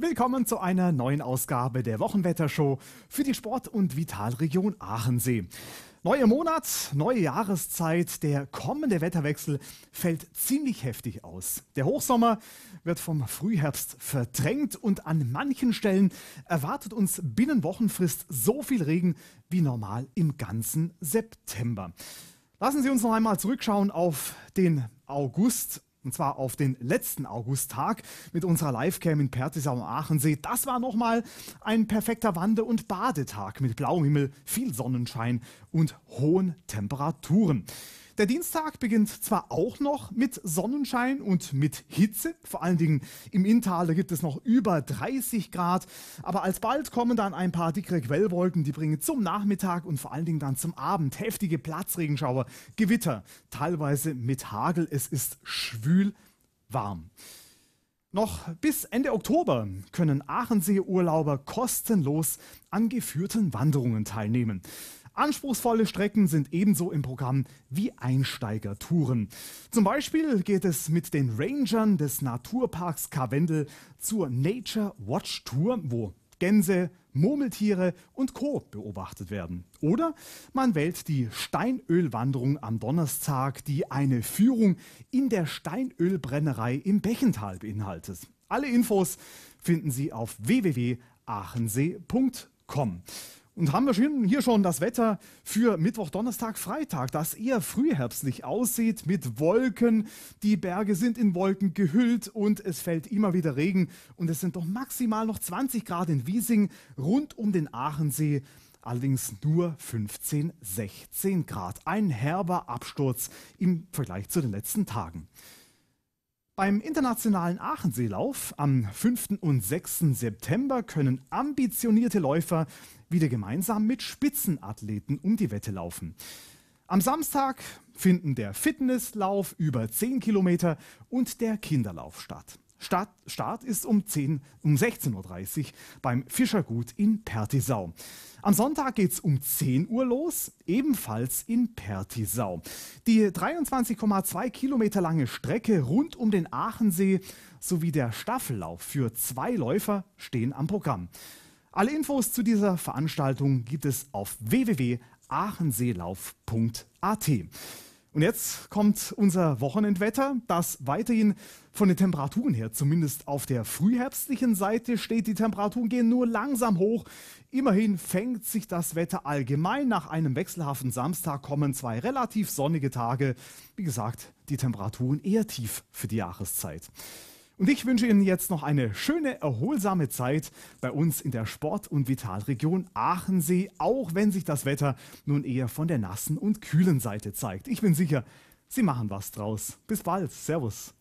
Willkommen zu einer neuen Ausgabe der Wochenwettershow für die Sport- und Vitalregion Aachensee. Neuer Monat, neue Jahreszeit, der kommende Wetterwechsel fällt ziemlich heftig aus. Der Hochsommer wird vom Frühherbst verdrängt und an manchen Stellen erwartet uns binnen Wochenfrist so viel Regen wie normal im ganzen September. Lassen Sie uns noch einmal zurückschauen auf den August und zwar auf den letzten Augusttag mit unserer Livecam in Pertisau am Aachensee. Das war nochmal ein perfekter Wande- und Badetag mit blauem Himmel, viel Sonnenschein und hohen Temperaturen. Der Dienstag beginnt zwar auch noch mit Sonnenschein und mit Hitze, vor allen Dingen im Inntal da gibt es noch über 30 Grad, aber alsbald kommen dann ein paar dickere Quellwolken, die bringen zum Nachmittag und vor allen Dingen dann zum Abend heftige Platzregenschauer, Gewitter, teilweise mit Hagel, es ist schwül warm. Noch bis Ende Oktober können Aachensee-Urlauber kostenlos an geführten Wanderungen teilnehmen. Anspruchsvolle Strecken sind ebenso im Programm wie Einsteigertouren. Zum Beispiel geht es mit den Rangern des Naturparks Karwendel zur Nature Watch Tour, wo Gänse, Murmeltiere und Co. beobachtet werden. Oder man wählt die Steinölwanderung am Donnerstag, die eine Führung in der Steinölbrennerei im Bechental beinhaltet. Alle Infos finden Sie auf www.achensee.com. Und haben wir hier schon das Wetter für Mittwoch, Donnerstag, Freitag, das eher frühherbstlich aussieht mit Wolken. Die Berge sind in Wolken gehüllt und es fällt immer wieder Regen. Und es sind doch maximal noch 20 Grad in Wiesing rund um den Aachensee. Allerdings nur 15, 16 Grad. Ein herber Absturz im Vergleich zu den letzten Tagen. Beim internationalen Aachenseelauf am 5. und 6. September können ambitionierte Läufer wieder gemeinsam mit Spitzenathleten um die Wette laufen. Am Samstag finden der Fitnesslauf über 10 Kilometer und der Kinderlauf statt. Start, Start ist um, 10, um 16.30 Uhr beim Fischergut in Pertisau. Am Sonntag geht es um 10 Uhr los, ebenfalls in Pertisau. Die 23,2 Kilometer lange Strecke rund um den Aachensee sowie der Staffellauf für zwei Läufer stehen am Programm. Alle Infos zu dieser Veranstaltung gibt es auf www.achenseelauf.at. Und jetzt kommt unser Wochenendwetter, das weiterhin von den Temperaturen her, zumindest auf der frühherbstlichen Seite, steht. Die Temperaturen gehen nur langsam hoch. Immerhin fängt sich das Wetter allgemein. Nach einem wechselhaften Samstag kommen zwei relativ sonnige Tage. Wie gesagt, die Temperaturen eher tief für die Jahreszeit. Und ich wünsche Ihnen jetzt noch eine schöne, erholsame Zeit bei uns in der Sport- und Vitalregion Aachensee, auch wenn sich das Wetter nun eher von der nassen und kühlen Seite zeigt. Ich bin sicher, Sie machen was draus. Bis bald. Servus.